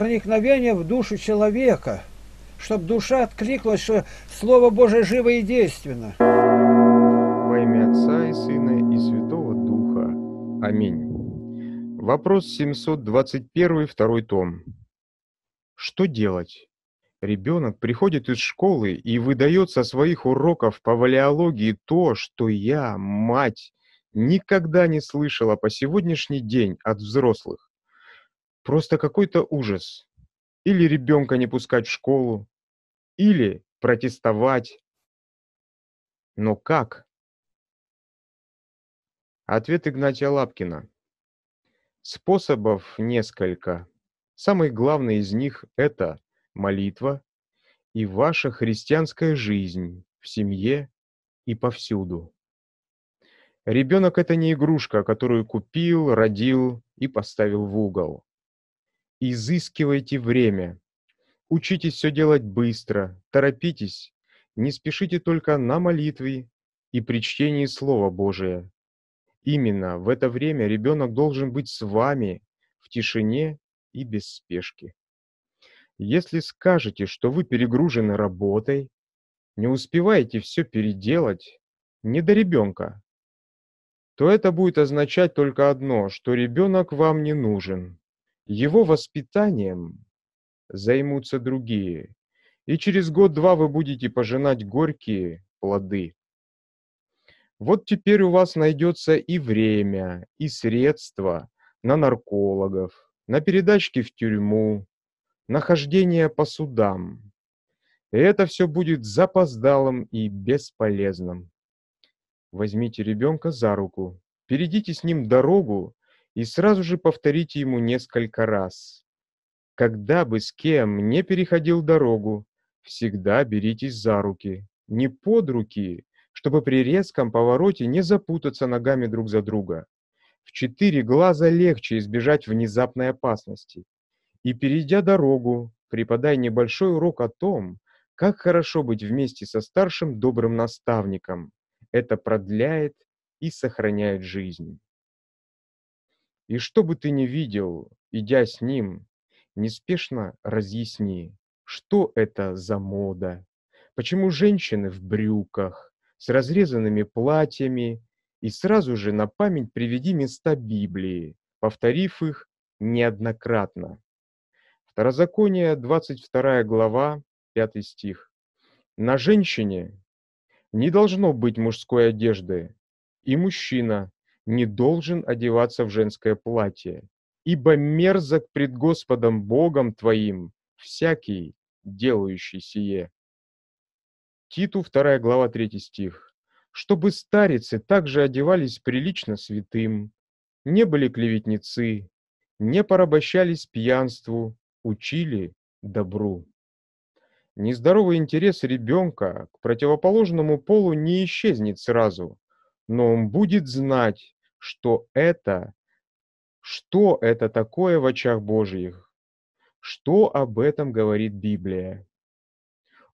проникновение в душу человека, чтобы душа откликнулась, что Слово Божие живо и действенно. Во имя Отца и Сына и Святого Духа. Аминь. Вопрос 721, второй том. Что делать? Ребенок приходит из школы и выдает со своих уроков по валеологии то, что я, мать, никогда не слышала по сегодняшний день от взрослых. Просто какой-то ужас. Или ребенка не пускать в школу, или протестовать. Но как? Ответ Игнатия Лапкина. Способов несколько. Самый главный из них – это молитва и ваша христианская жизнь в семье и повсюду. Ребенок – это не игрушка, которую купил, родил и поставил в угол. Изыскивайте время. Учитесь все делать быстро, торопитесь, не спешите только на молитве и при чтении Слова Божия. Именно в это время ребенок должен быть с вами в тишине и без спешки. Если скажете, что вы перегружены работой, не успеваете все переделать, не до ребенка, то это будет означать только одно, что ребенок вам не нужен. Его воспитанием займутся другие, и через год-два вы будете пожинать горькие плоды. Вот теперь у вас найдется и время, и средства на наркологов, на передачки в тюрьму, на хождение по судам. И это все будет запоздалым и бесполезным. Возьмите ребенка за руку, перейдите с ним дорогу и сразу же повторите ему несколько раз. Когда бы с кем не переходил дорогу, всегда беритесь за руки, не под руки, чтобы при резком повороте не запутаться ногами друг за друга. В четыре глаза легче избежать внезапной опасности. И перейдя дорогу, преподай небольшой урок о том, как хорошо быть вместе со старшим добрым наставником. Это продляет и сохраняет жизнь. И что бы ты ни видел, идя с ним, неспешно разъясни, что это за мода, почему женщины в брюках, с разрезанными платьями, и сразу же на память приведи места Библии, повторив их неоднократно. Второзаконие, 22 глава, 5 стих. На женщине не должно быть мужской одежды, и мужчина не должен одеваться в женское платье. Ибо мерзок пред Господом Богом твоим всякий, делающий сие. Титу 2 глава 3 стих. Чтобы старицы также одевались прилично святым, не были клеветницы, не порабощались пьянству, учили добру. Нездоровый интерес ребенка к противоположному полу не исчезнет сразу, но он будет знать, что это, что это такое в очах Божьих, что об этом говорит Библия.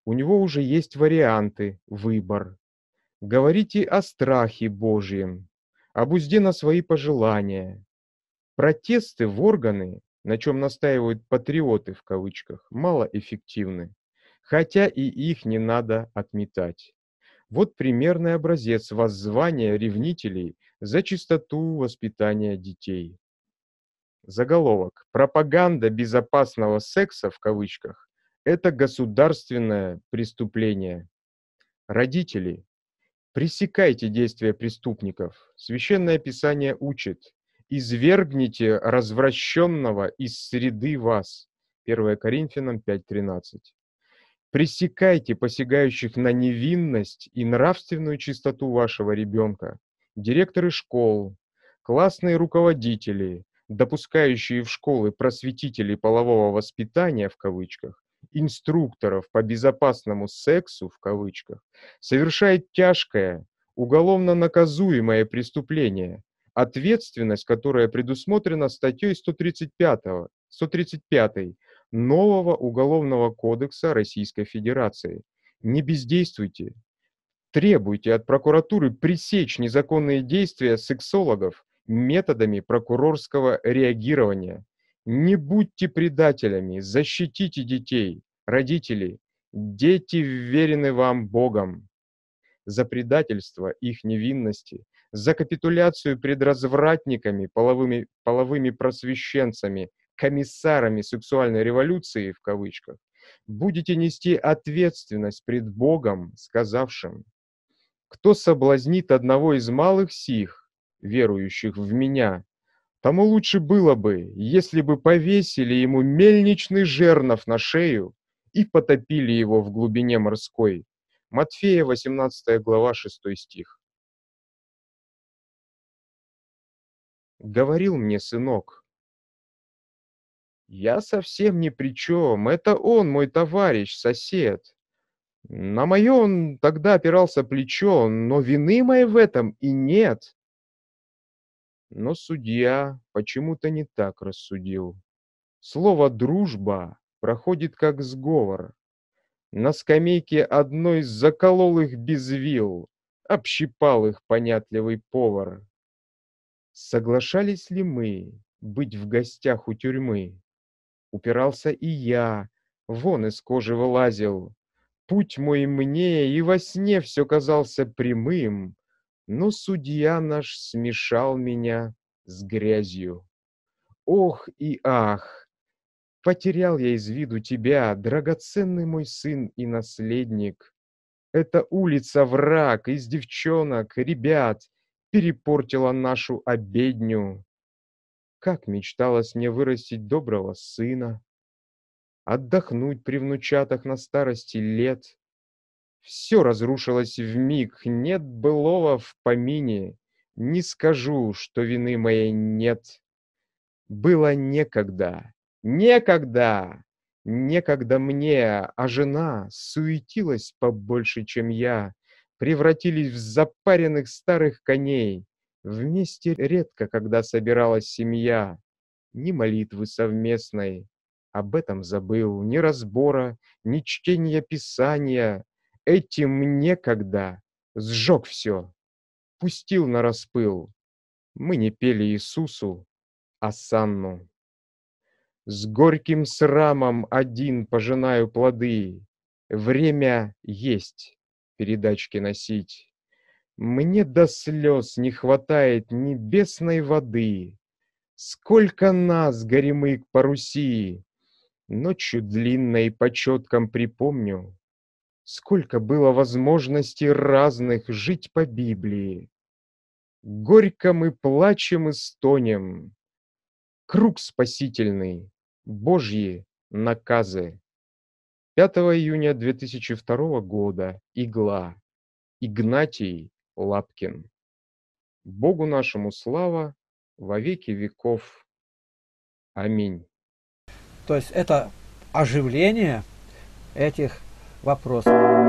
У него уже есть варианты, выбор. Говорите о страхе Божьем, об узде на свои пожелания. Протесты в органы, на чем настаивают патриоты в кавычках, малоэффективны, хотя и их не надо отметать. Вот примерный образец воззвания ревнителей за чистоту воспитания детей. Заголовок. Пропаганда безопасного секса в кавычках – это государственное преступление. Родители. Пресекайте действия преступников. Священное Писание учит. Извергните развращенного из среды вас. 1 Коринфянам 5.13. Пресекайте посягающих на невинность и нравственную чистоту вашего ребенка. Директоры школ, классные руководители, допускающие в школы просветителей полового воспитания в кавычках, инструкторов по безопасному сексу в кавычках, совершает тяжкое, уголовно наказуемое преступление, ответственность, которая предусмотрена статьей 135, 135 нового Уголовного кодекса Российской Федерации. Не бездействуйте. Требуйте от прокуратуры пресечь незаконные действия сексологов методами прокурорского реагирования. Не будьте предателями, защитите детей, родителей. Дети вверены вам Богом. За предательство их невинности – за капитуляцию пред развратниками, половыми, половыми просвещенцами, комиссарами сексуальной революции, в кавычках, будете нести ответственность пред Богом, сказавшим, «Кто соблазнит одного из малых сих, верующих в Меня, тому лучше было бы, если бы повесили ему мельничный жернов на шею и потопили его в глубине морской». Матфея, 18 глава, 6 стих. «Говорил мне сынок, я совсем ни при чем. Это он, мой товарищ, сосед. На мое он тогда опирался плечо, но вины моей в этом и нет. Но судья почему-то не так рассудил. Слово «дружба» проходит как сговор. На скамейке одной заколол их без вил, общипал их понятливый повар. Соглашались ли мы быть в гостях у тюрьмы? Упирался и я, вон из кожи вылазил. Путь мой мне и во сне все казался прямым, но судья наш смешал меня с грязью. Ох и ах! Потерял я из виду тебя, драгоценный мой сын и наследник. Эта улица враг из девчонок, ребят, перепортила нашу обедню как мечталось мне вырастить доброго сына, отдохнуть при внучатах на старости лет. Все разрушилось в миг, нет былого в помине, не скажу, что вины моей нет. Было некогда, некогда, некогда мне, а жена суетилась побольше, чем я, превратились в запаренных старых коней. Вместе редко, когда собиралась семья, ни молитвы совместной. Об этом забыл, ни разбора, ни чтения Писания. Этим некогда. Сжег все. Пустил на распыл. Мы не пели Иисусу, а Санну. С горьким срамом один пожинаю плоды. Время есть передачки носить. Мне до слез не хватает небесной воды. Сколько нас, горемык по Руси! Ночью длинной по четкам припомню, Сколько было возможностей разных жить по Библии. Горько мы плачем и стонем. Круг спасительный, Божьи наказы. 5 июня 2002 года, Игла, Игнатий, Лапкин. Богу нашему слава во веки веков. Аминь. То есть это оживление этих вопросов.